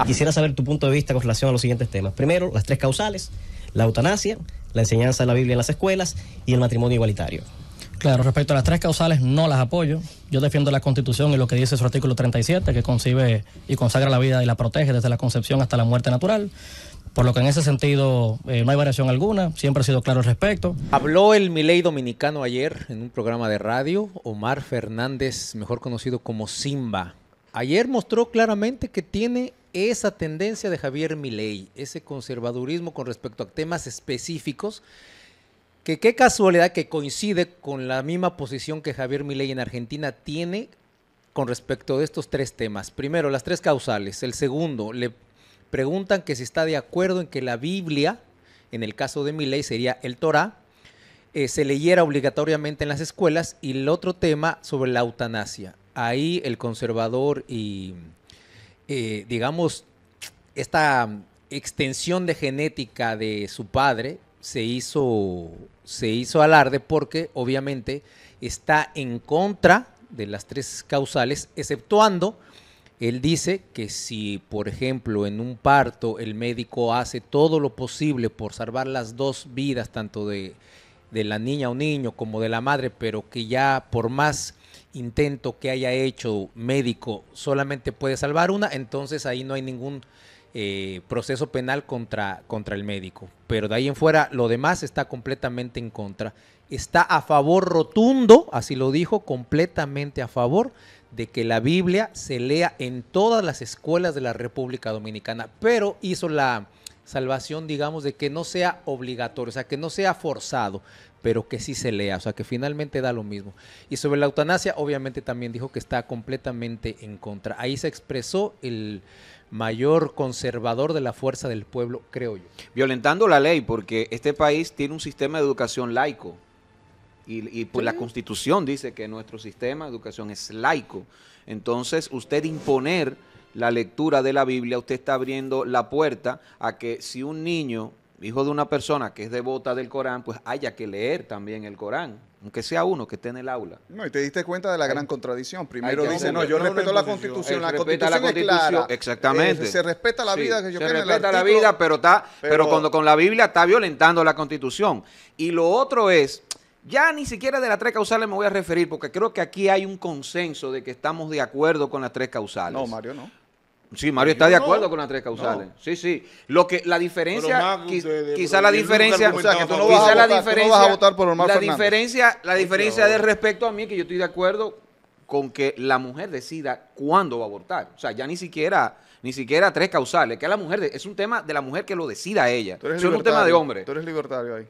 Ah, quisiera saber tu punto de vista con relación a los siguientes temas. Primero, las tres causales, la eutanasia, la enseñanza de la Biblia en las escuelas y el matrimonio igualitario. Claro, respecto a las tres causales, no las apoyo. Yo defiendo la Constitución y lo que dice su artículo 37, que concibe y consagra la vida y la protege desde la concepción hasta la muerte natural. Por lo que en ese sentido eh, no hay variación alguna, siempre ha sido claro al respecto. Habló el Miley dominicano ayer en un programa de radio, Omar Fernández, mejor conocido como Simba. Ayer mostró claramente que tiene esa tendencia de Javier Milei, ese conservadurismo con respecto a temas específicos, que qué casualidad que coincide con la misma posición que Javier Milei en Argentina tiene con respecto de estos tres temas. Primero, las tres causales. El segundo, le preguntan que si está de acuerdo en que la Biblia, en el caso de Milei sería el Torah, eh, se leyera obligatoriamente en las escuelas y el otro tema sobre la eutanasia. Ahí el conservador y eh, digamos, esta extensión de genética de su padre se hizo, se hizo alarde porque obviamente está en contra de las tres causales, exceptuando, él dice que si, por ejemplo, en un parto el médico hace todo lo posible por salvar las dos vidas, tanto de, de la niña o niño como de la madre, pero que ya por más intento que haya hecho médico solamente puede salvar una, entonces ahí no hay ningún eh, proceso penal contra, contra el médico. Pero de ahí en fuera lo demás está completamente en contra. Está a favor rotundo, así lo dijo, completamente a favor de que la Biblia se lea en todas las escuelas de la República Dominicana, pero hizo la salvación, digamos, de que no sea obligatorio, o sea, que no sea forzado, pero que sí se lea, o sea, que finalmente da lo mismo. Y sobre la eutanasia, obviamente también dijo que está completamente en contra. Ahí se expresó el mayor conservador de la fuerza del pueblo, creo yo. Violentando la ley, porque este país tiene un sistema de educación laico. Y, y pues la constitución dice que nuestro sistema de educación es laico. Entonces, usted imponer la lectura de la Biblia, usted está abriendo la puerta a que si un niño, hijo de una persona que es devota del Corán, pues haya que leer también el Corán. Aunque sea uno que esté en el aula. No, y te diste cuenta de la gran contradicción. Primero dice, no, yo respeto la constitución. La constitución, es clara. Exactamente. Eh, se respeta la vida que yo Se respeta la vida, pero, está, pero cuando con la Biblia está violentando la constitución. Y lo otro es, ya ni siquiera de las tres causales me voy a referir, porque creo que aquí hay un consenso de que estamos de acuerdo con las tres causales. No, Mario, no. Sí, Mario está de acuerdo con las tres causales. Sí, sí. Lo que la diferencia, quizás quizá la diferencia, o sea, que tú no vas a votar por Omar la diferencia, la diferencia de respecto a mí que yo estoy de acuerdo con que la mujer decida cuándo va a abortar. O sea, ya ni siquiera ni siquiera tres causales, que a la mujer es un tema de la mujer que lo decida ella. es un tema de hombre. Tú eres libertario ahí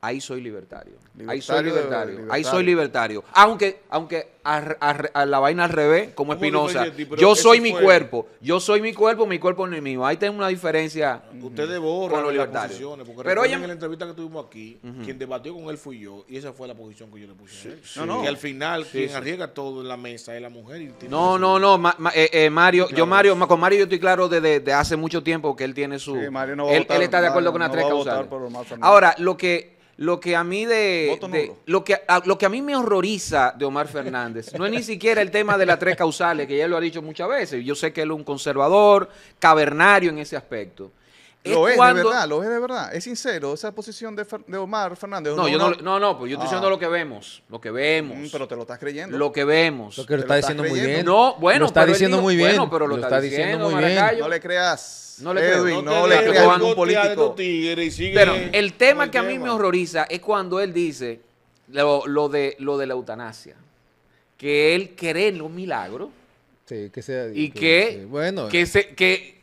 ahí soy libertario. ahí soy libertario, Ahí soy libertario. Aunque, aunque a, la vaina al revés, como Espinosa. Yo soy mi cuerpo. Yo soy mi cuerpo, mi cuerpo no es mío. Ahí tengo una diferencia. Ustedes borran con los las Pero oye, en la entrevista que tuvimos aquí, quien debatió con él fui yo. Y esa fue la posición que yo le puse. a él. Y al final, quien arriesga todo en la mesa es la mujer. Y no, no, no, eh, eh, Mario, yo Mario, con Mario yo estoy claro desde hace mucho tiempo que él tiene su. él, está de acuerdo con las tres Ahora, lo que lo que a mí de, lo que lo que a mí me horroriza de Omar Fernández no es ni siquiera el tema de las tres causales que ya lo ha dicho muchas veces yo sé que él es un conservador cavernario en ese aspecto lo es, de verdad, lo es de verdad. Es sincero, esa posición de, Omar Fernández. No, no, yo no, no, no, pues yo estoy diciendo ah. lo que vemos, lo que vemos. Mm, pero te lo estás creyendo. Lo que vemos. Lo que lo, está diciendo muy bien. No, bueno, lo está diciendo muy bien. pero lo, está, diciendo, muy bien. No le creas. No le creas. no, le creas a un político. Pero el tema que a mí me horroriza es cuando él dice lo de lo de la eutanasia, que él cree en los milagros. Sí, que sea, y que, bueno, que, se, que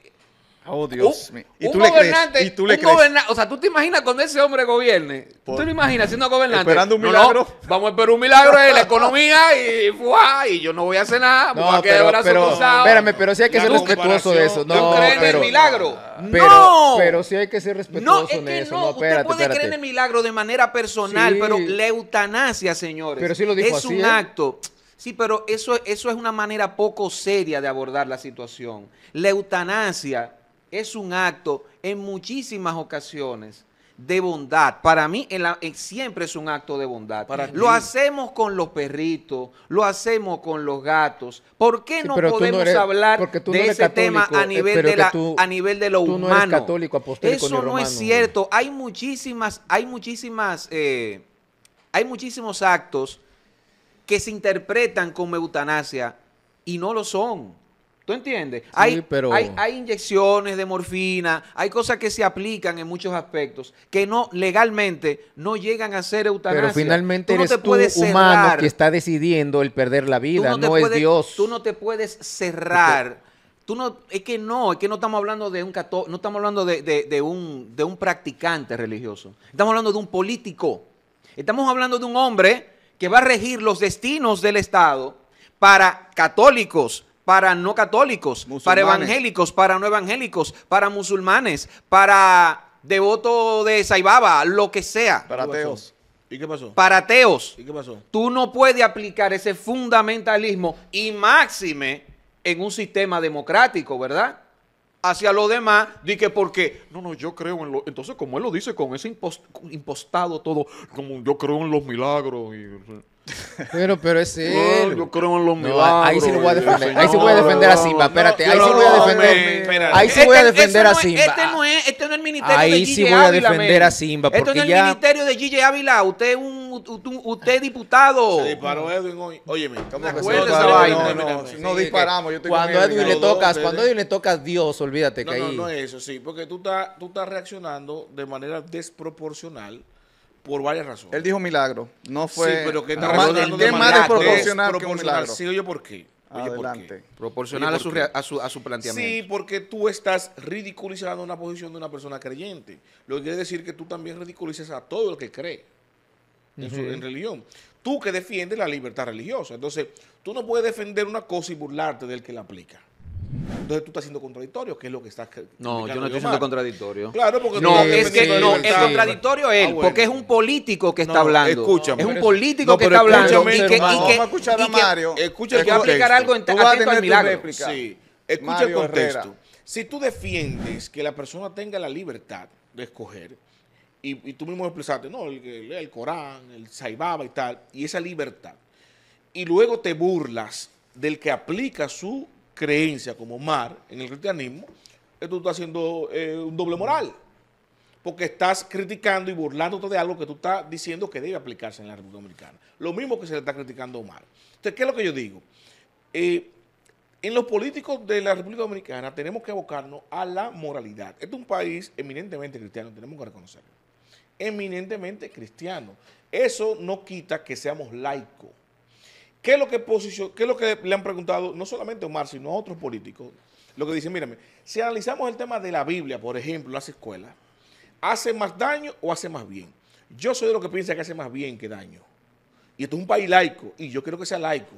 Oh, Dios mío. ¿Y, tú le crees? ¿Y tú le crees? O sea, tú te imaginas cuando ese hombre gobierne. ¿Tú te imaginas siendo gobernante? Esperando un milagro. vamos a esperar un milagro en la economía y fuá, y yo no voy a hacer nada. No, voy a quedar pero, espérame, pero si hay que ser respetuoso de eso. No, ¿Tú crees en el milagro? no. Pero sí hay que ser respetuoso no, es que eso. No, no espérate, usted puede creer en el milagro de manera personal, pero la eutanasia, señores. Pero sí lo dijo es un ¿eh? acto. Sí, pero eso, eso es una manera poco seria de abordar la situación. La eutanasia es un acto en muchísimas ocasiones de bondad. Para mí siempre es un acto de bondad. lo hacemos con los perritos, lo hacemos con los gatos. ¿Por qué no podemos hablar de ese tema a eh, nivel, de a nivel de lo humano? Eso no es cierto. Hay muchísimas, hay muchísimas, eh, hay muchísimos actos que se interpretan como eutanasia y no lo son. ¿Tú entiendes? hay, pero... hay, inyecciones de morfina, hay cosas que se aplican en muchos aspectos que no legalmente no llegan a ser eutanasia. Pero finalmente no eres tú humano que está decidiendo el perder la vida, no, es Dios. Tú no te puedes cerrar. Tú no, es que no, es que no estamos hablando de un cató, no estamos hablando un, de un practicante religioso. Estamos hablando de un político. Estamos hablando de un hombre que va a regir los destinos del Estado para católicos, para no católicos, para evangélicos, para no evangélicos, para musulmanes, para devoto de Saibaba, lo que sea. Para ateos. ¿Y qué pasó? Para ateos. ¿Y qué pasó? Tú no puedes aplicar ese fundamentalismo y máxime en un sistema democrático, ¿verdad? Hacia los demás, di que porque, no, no, yo creo en lo. Entonces, como él lo dice, con ese impostado todo, como yo creo en los milagros y. Pero, pero es él. No, yo creo en los milagros. ahí sí lo voy a defender. ahí sí voy a defender a Simba. Espérate. ahí sí voy a defender. Este, ahí sí voy a defender a este Simba. este no es, este no es el ministerio ahí de Ahí sí voy a defender a Simba. Porque esto no es ya... el ministerio de Gigi Ávila. Usted es un, usted, diputado. Se disparó Edwin hoy. Óyeme, estamos No, disparamos. Yo estoy cuando Edwin le tocas, cuando Edwin le tocas Dios, olvídate que ahí. No, no, no es eso, sí. Porque tú estás reaccionando de manera desproporcional por varias razones. Él dijo milagro, no fue... Sí, pero que más que un milagro. Sí, oye, ¿por qué? ¿por Proporcional A, su, a, su, a, su, planteamiento. Sí, porque tú estás ridiculizando una posición de una persona creyente. Lo que quiere decir que tú también ridiculizas a todo el que cree en, religión. Tú que defiendes la libertad religiosa. Entonces, tú no puedes defender una cosa y burlarte del que la aplica. Entonces tú estás siendo contradictorio, que es lo que estás. No, yo no estoy siendo contradictorio. Claro, porque no, es que no, es contradictorio es él, ah, porque es un político que está hablando. Escúchame. Es un político que está hablando. Y que, vamos a escuchar a Mario. Escucha el aplicar algo en al milagro. Sí, escucha el contexto. Si tú defiendes que la persona tenga la libertad de escoger, y, tú mismo expresaste, no, el, el Corán, el Saibaba y tal, y esa libertad, y luego te burlas del que aplica su creencia como mar en el cristianismo, tú estás haciendo eh, un doble moral. Porque estás criticando y burlándote de algo que tú estás diciendo que debe aplicarse en la República Dominicana. Lo mismo que se le está criticando a Omar. Entonces, ¿qué es lo que yo digo? Eh, en los políticos de la República Dominicana tenemos que abocarnos a la moralidad. Este es un país eminentemente cristiano, tenemos que reconocerlo. Eminentemente cristiano. Eso no quita que seamos laicos. ¿Qué es lo que, le han preguntado no solamente a Omar, sino a otros políticos? Lo que dicen, mírame, si analizamos el tema de la Biblia, por ejemplo, las escuelas, ¿hace más daño o hace más bien? Yo soy de los que piensa que hace más bien que daño. Y esto es un país laico, y yo quiero que sea laico.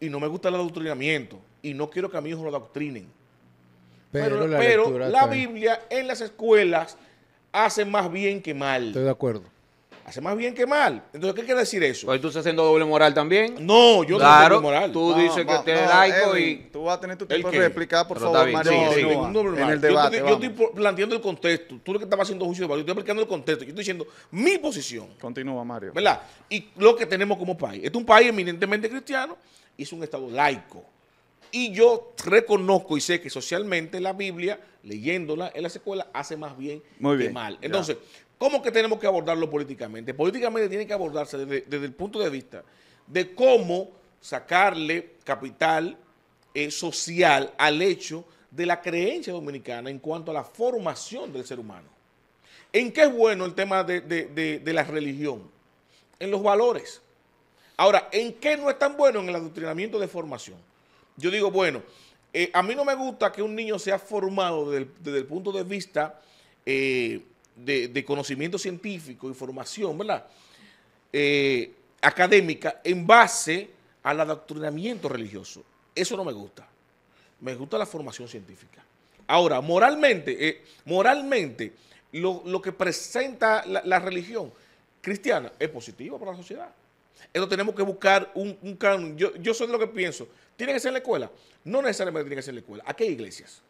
Y no me gusta el adoctrinamiento, y no quiero que a mi hijo lo adoctrinen. pero la Biblia en las escuelas hace más bien que mal. Estoy de acuerdo hace más bien que mal. Entonces, ¿qué quiere decir eso? Pues tú estás haciendo doble moral también. No, yo no doble moral. Tú dices que te laico y. Tú vas a tener tu tiempo de por Pero favor, Mario. Sí, no, en el debate. Yo, estoy, yo estoy, planteando el contexto. Tú lo que estabas haciendo juicio de valor, yo estoy planteando el contexto. Yo estoy diciendo mi posición. Continúa, Mario. ¿Verdad? Y lo que tenemos como país. Este es un país eminentemente cristiano y es un Estado laico. Y yo reconozco y sé que socialmente la Biblia, leyéndola en la escuela, hace más bien, que mal. Entonces, ¿Cómo que tenemos que abordarlo políticamente? Políticamente tiene que abordarse desde, el punto de vista de cómo sacarle capital eh, social al hecho de la creencia dominicana en cuanto a la formación del ser humano. ¿En qué es bueno el tema de, la religión? En los valores. Ahora, ¿en qué no es tan bueno? En el adoctrinamiento de formación. Yo digo, bueno, eh, a mí no me gusta que un niño sea formado desde el, punto de vista eh, de, conocimiento científico y formación ¿verdad? Eh, académica en base al adoctrinamiento religioso. Eso no me gusta. Me gusta la formación científica. Ahora, moralmente, eh, moralmente lo, que presenta la, religión cristiana es positiva para la sociedad. eso tenemos que buscar un, un Yo, yo soy de lo que pienso. ¿Tiene que ser la escuela? No necesariamente tiene que ser en la escuela. Aquí hay iglesias.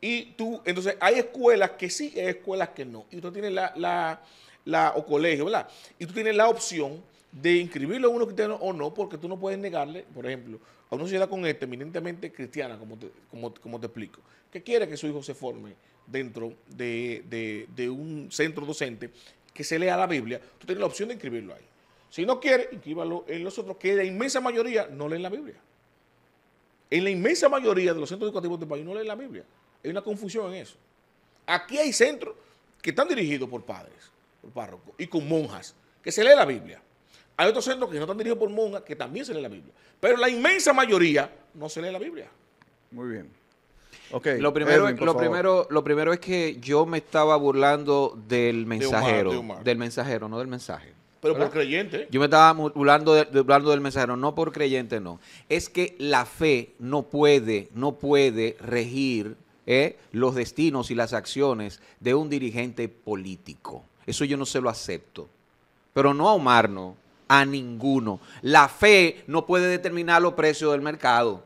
Y tú, entonces hay escuelas que sí hay escuelas que no. Y tú tienes la, la, la o colegio, ¿verdad? Y tú tienes la opción de inscribirlo a uno cristiano o no, porque tú no puedes negarle, por ejemplo, a una sociedad con este, eminentemente cristiana, como te, como, te explico, que quiere que su hijo se forme dentro de, de un centro docente que se lea la Biblia, tú tienes la opción de inscribirlo ahí. Si no quiere, inscríbalo en los otros, que la inmensa mayoría no leen la Biblia. En la inmensa mayoría de los centros educativos del este país no leen la Biblia. Hay una confusión en eso. Aquí hay centros que están dirigidos por padres, por párrocos, y con monjas, que se lee la Biblia. Hay otros centros que no están dirigidos por monjas, que también se lee la Biblia. Pero la inmensa mayoría no se lee la Biblia. Muy bien. Okay. Lo, primero, lo, primero, lo primero es que yo me estaba burlando del mensajero. Del mensajero, no del mensaje. Pero por creyente. Yo me estaba burlando, burlando del mensajero, no por creyente, no. Es que la fe no puede, no puede regir ¿eh? los destinos y las acciones de un dirigente político. Eso yo no se lo acepto. Pero no a Omar, no, a ninguno. La fe no puede determinar los precios del mercado.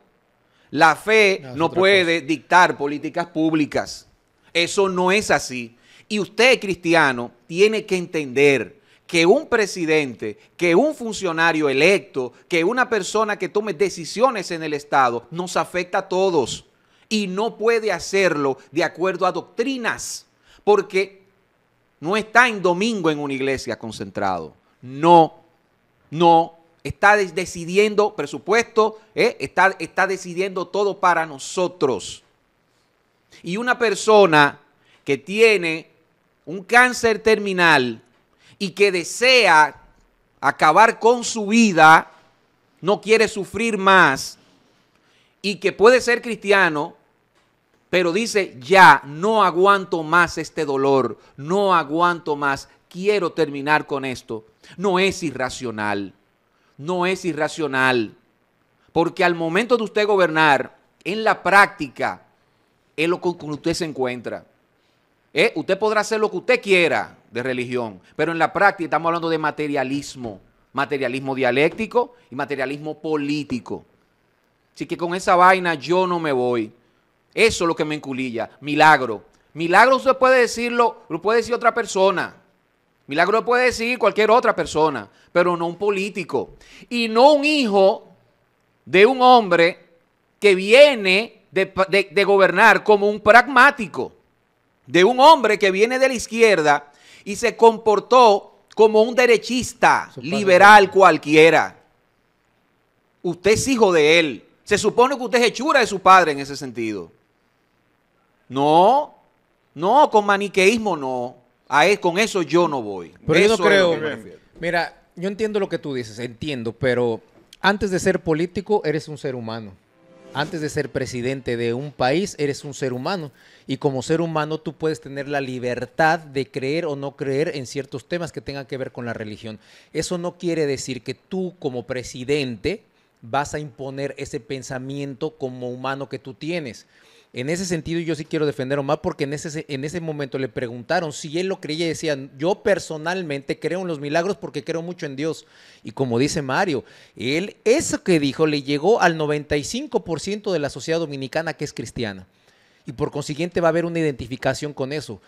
La fe no, puede dictar políticas públicas. Eso no es así. Y usted, cristiano, tiene que entender que un presidente, que un funcionario electo, que una persona que tome decisiones en el Estado, nos afecta a todos y no puede hacerlo de acuerdo a doctrinas, porque no está en domingo en una iglesia concentrado. No, no, está decidiendo presupuesto, ¿eh? está, está decidiendo todo para nosotros. Y una persona que tiene un cáncer terminal y que desea acabar con su vida, no quiere sufrir más y que puede ser cristiano, pero dice, ya, no aguanto más este dolor, no aguanto más, quiero terminar con esto. No es irracional, no es irracional, porque al momento de usted gobernar, en la práctica, es lo que usted se encuentra. ¿Eh? Usted podrá hacer lo que usted quiera de religión, pero en la práctica estamos hablando de materialismo, materialismo dialéctico y materialismo político. Así que con esa vaina yo no me voy. Eso es lo que me enculilla, milagro. Milagro usted puede decirlo, lo puede decir otra persona. Milagro puede decir cualquier otra persona, pero no un político. Y no un hijo de un hombre que viene de, de gobernar como un pragmático. De un hombre que viene de la izquierda y se comportó como un derechista liberal cualquiera. Usted es hijo de él. Se supone que usted es hechura de su padre en ese sentido. No, no, con maniqueísmo no. A con eso yo no voy. Pero yo no creo. mira, yo entiendo lo que tú dices, entiendo, pero antes de ser político eres un ser humano. Antes de ser presidente de un país, eres un ser humano. Y como ser humano, tú puedes tener la libertad de creer o no creer en ciertos temas que tengan que ver con la religión. Eso no quiere decir que tú, como presidente, vas a imponer ese pensamiento como humano que tú tienes. En ese sentido, yo sí quiero defender a Omar porque en ese, en ese momento le preguntaron si él lo creía y decían, yo personalmente creo en los milagros porque creo mucho en Dios. Y como dice Mario, él, eso que dijo le llegó al 95% de la sociedad dominicana que es cristiana. Y por consiguiente va a haber una identificación con eso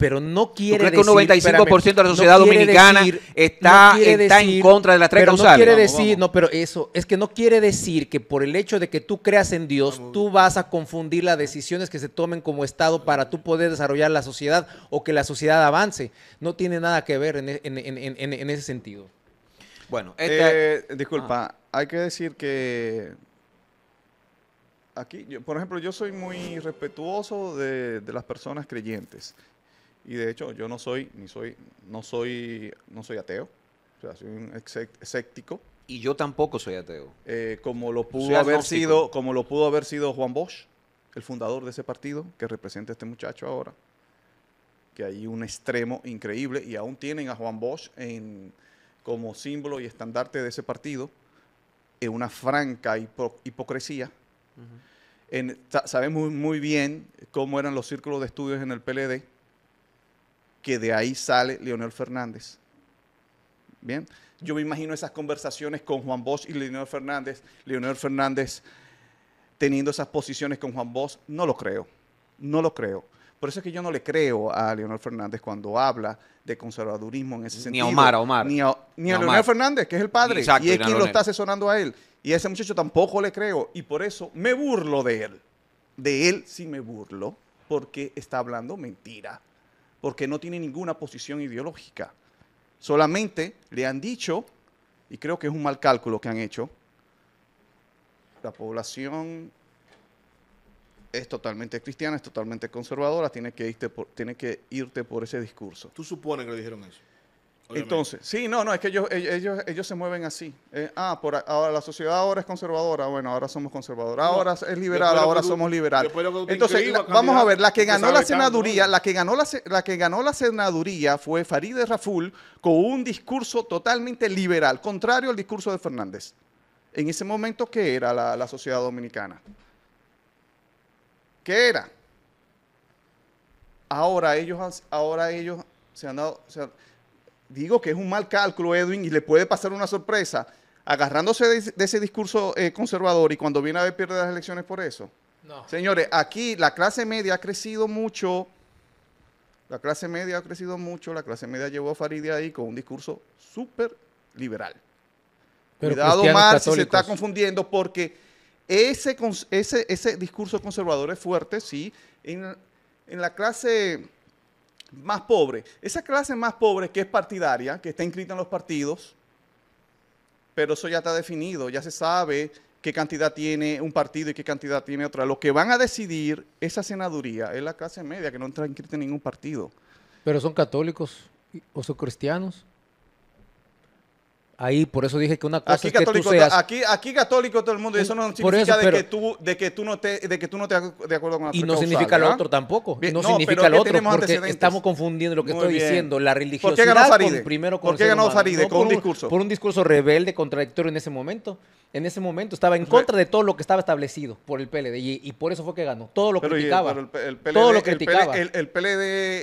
pero no quiere decir... que un 95% de la sociedad dominicana está, está en contra de las tres pero No quiere decir, no, pero eso, es que no quiere decir que por el hecho de que tú creas en Dios, tú vas a confundir las decisiones que se tomen como Estado para tú poder desarrollar la sociedad o que la sociedad avance. No tiene nada que ver en, e, ese sentido. Bueno, eh, disculpa, ah. hay que decir que aquí, por ejemplo, yo soy muy respetuoso de, de las personas creyentes y de hecho, yo no soy, ni soy, no soy, no soy ateo. soy un escéptico. Y yo tampoco soy ateo. Eh, como lo pudo haber sido, como lo pudo haber sido Juan Bosch, el fundador de ese partido, que representa a este muchacho ahora. Que hay un extremo increíble. Y aún tienen a Juan Bosch en, como símbolo y estandarte de ese partido. En una franca hipocresía. sabemos muy bien cómo eran los círculos de estudios en el PLD que de ahí sale Leonel Fernández. Bien, yo me imagino esas conversaciones con Juan Bosch y Leonel Fernández. Leonel Fernández teniendo esas posiciones con Juan Bosch, no lo creo, no lo creo. Por eso es que yo no le creo a Leonel Fernández cuando habla de conservadurismo en ese sentido. Ni a Omar, Omar. Ni a, Leonel Fernández, que es el padre. y aquí lo está asesorando a él. Y a ese muchacho tampoco le creo. Y por eso me burlo de él. De él sí me burlo, porque está hablando mentira porque no tiene ninguna posición ideológica. Solamente le han dicho, y creo que es un mal cálculo que han hecho, la población es totalmente cristiana, es totalmente conservadora, tiene que irte por, tiene que irte por ese discurso. ¿Tú supones que le dijeron eso? Entonces, sí, no, no, es que ellos, ellos, se mueven así. Eh, ah, por ahora la sociedad ahora es conservadora, bueno, ahora somos conservadores, ahora es liberal, ahora somos liberales. Entonces, vamos a ver, la que ganó la senaduría, la que ganó la, que ganó la senaduría fue Farideh Raful con un discurso totalmente liberal, contrario al discurso de Fernández. En ese momento, ¿qué era la, sociedad dominicana? ¿Qué era? Ahora ellos, ahora ellos se han dado, se digo que es un mal cálculo, Edwin, y le puede pasar una sorpresa agarrándose de, ese discurso eh, conservador y cuando viene a ver pierde las elecciones por eso. No. Señores, aquí la clase media ha crecido mucho. La clase media ha crecido mucho. La clase media llevó a Farid ahí con un discurso súper liberal. Cuidado más si se está confundiendo porque ese, ese, ese discurso conservador es fuerte, sí. En, en la clase más pobre, esa clase más pobre que es partidaria, que está inscrita en los partidos, pero eso ya está definido, ya se sabe qué cantidad tiene un partido y qué cantidad tiene otra. Lo que van a decidir esa senaduría es la clase media, que no está inscrita en ningún partido. Pero son católicos o son cristianos. Ahí, por eso dije que una cosa es que tú seas... Aquí, aquí católico todo el mundo, y eso no significa de, que tú, de, que no te, de que tú no te de acuerdo con la Y no significa lo otro tampoco. no, significa lo otro porque estamos confundiendo lo que estoy diciendo. La religiosidad ¿Por qué ganó Con, primero con ¿Por qué ganó Faride? con un discurso. Por un discurso rebelde, contradictorio en ese momento en ese momento. Estaba en contra de todo lo que estaba establecido por el PLD y, por eso fue que ganó. Todo lo que criticaba. El, PLD,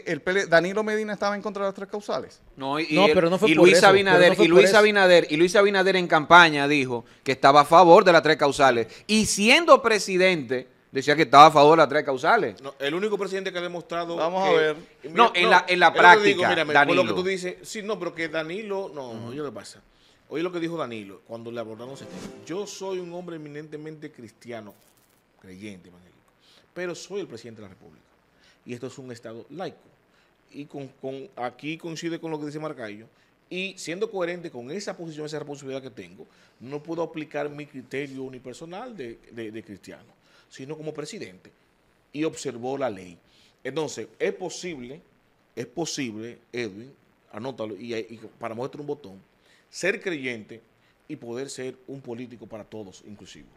El, PLD, Danilo Medina estaba en contra de las tres causales. No, pero no fue Luis Abinader, y Luis Abinader, y Luis en campaña dijo que estaba a favor de las tres causales. Y siendo presidente decía que estaba a favor de las tres causales. el único presidente que ha demostrado. Vamos a ver. no, en la, en la práctica. lo que tú dices, sí, no, pero que Danilo. No, yo le pasa. Oye lo que dijo Danilo cuando le abordamos, ese tema. Yo soy un hombre eminentemente cristiano, creyente evangélico, pero soy el presidente de la República. Y esto es un Estado laico. Y aquí coincide con lo que dice Marcayo. Y siendo coherente con esa posición, esa responsabilidad que tengo, no puedo aplicar mi criterio unipersonal de, cristiano, sino como presidente. Y observó la ley. Entonces, es posible, es posible, Edwin, anótalo y, para mostrar un botón ser creyente y poder ser un político para todos inclusivos.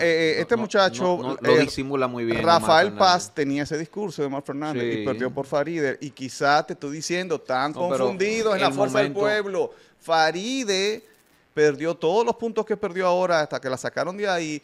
este muchacho lo disimula muy bien. Rafael Paz tenía ese discurso de Omar Fernández y perdió por Faride. Y quizás te estoy diciendo, tan confundido en la fuerza del pueblo. Faride perdió todos los puntos que perdió ahora hasta que la sacaron de ahí.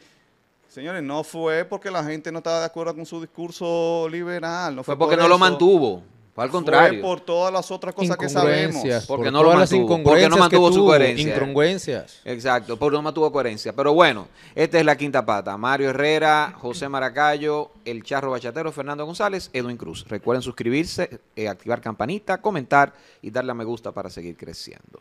Señores, no fue porque la gente no estaba de acuerdo con su discurso liberal. No fue, porque no lo mantuvo al contrario. por todas las otras cosas que sabemos. Porque no lo mantuvo, incongruencias porque no su coherencia. Exacto, porque no mantuvo coherencia. Pero bueno, esta es la quinta pata. Mario Herrera, José Maracayo, El Charro Bachatero, Fernando González, Edwin Cruz. Recuerden suscribirse, eh, activar campanita, comentar y darle a me gusta para seguir creciendo.